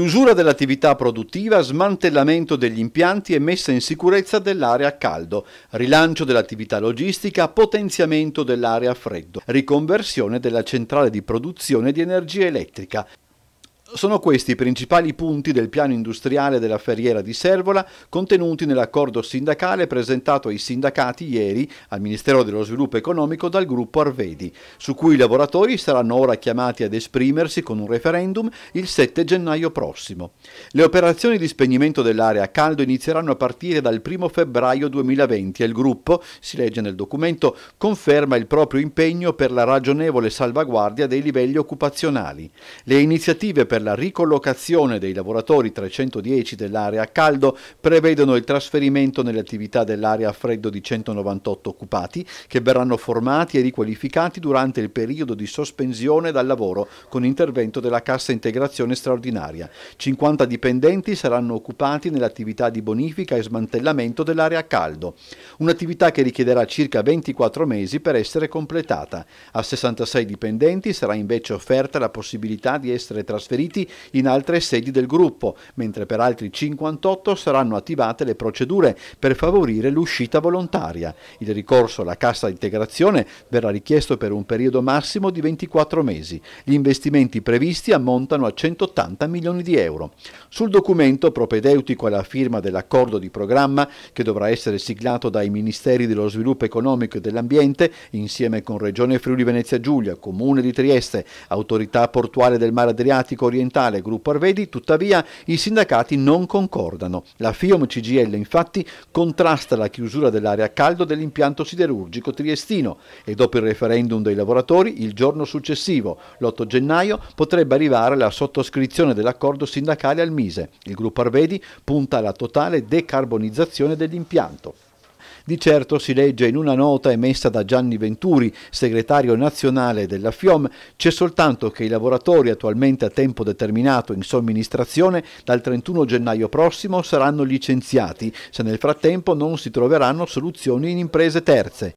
Chiusura dell'attività produttiva, smantellamento degli impianti e messa in sicurezza dell'area a caldo, rilancio dell'attività logistica, potenziamento dell'area a freddo, riconversione della centrale di produzione di energia elettrica, sono questi i principali punti del piano industriale della Ferriera di Servola contenuti nell'accordo sindacale presentato ai sindacati ieri al Ministero dello Sviluppo Economico dal gruppo Arvedi, su cui i lavoratori saranno ora chiamati ad esprimersi con un referendum il 7 gennaio prossimo. Le operazioni di spegnimento dell'area a caldo inizieranno a partire dal 1 febbraio 2020 e il gruppo, si legge nel documento, conferma il proprio impegno per la ragionevole salvaguardia dei livelli occupazionali. Le iniziative per per la ricollocazione dei lavoratori 310 dell'area a caldo prevedono il trasferimento nelle attività dell'area a freddo di 198 occupati che verranno formati e riqualificati durante il periodo di sospensione dal lavoro con intervento della Cassa Integrazione Straordinaria. 50 dipendenti saranno occupati nell'attività di bonifica e smantellamento dell'area a caldo, un'attività che richiederà circa 24 mesi per essere completata. A 66 dipendenti sarà invece offerta la possibilità di essere trasferiti riferiti in altre sedi del gruppo, mentre per altri 58 saranno attivate le procedure per favorire l'uscita volontaria. Il ricorso alla cassa integrazione verrà richiesto per un periodo massimo di 24 mesi. Gli investimenti previsti ammontano a 180 milioni di euro. Sul documento propedeutico alla firma dell'accordo di programma, che dovrà essere siglato dai Ministeri dello Sviluppo Economico e dell'Ambiente, insieme con Regione Friuli Venezia Giulia, Comune di Trieste, Autorità Portuale del Mare Adriatico Orientale, Orientale Gruppo Arvedi, tuttavia i sindacati non concordano. La FIOM CGL infatti contrasta la chiusura dell'area a caldo dell'impianto siderurgico triestino e dopo il referendum dei lavoratori il giorno successivo, l'8 gennaio, potrebbe arrivare la sottoscrizione dell'accordo sindacale al Mise. Il gruppo Arvedi punta alla totale decarbonizzazione dell'impianto. Di certo si legge in una nota emessa da Gianni Venturi, segretario nazionale della FIOM, c'è soltanto che i lavoratori attualmente a tempo determinato in somministrazione dal 31 gennaio prossimo saranno licenziati se nel frattempo non si troveranno soluzioni in imprese terze.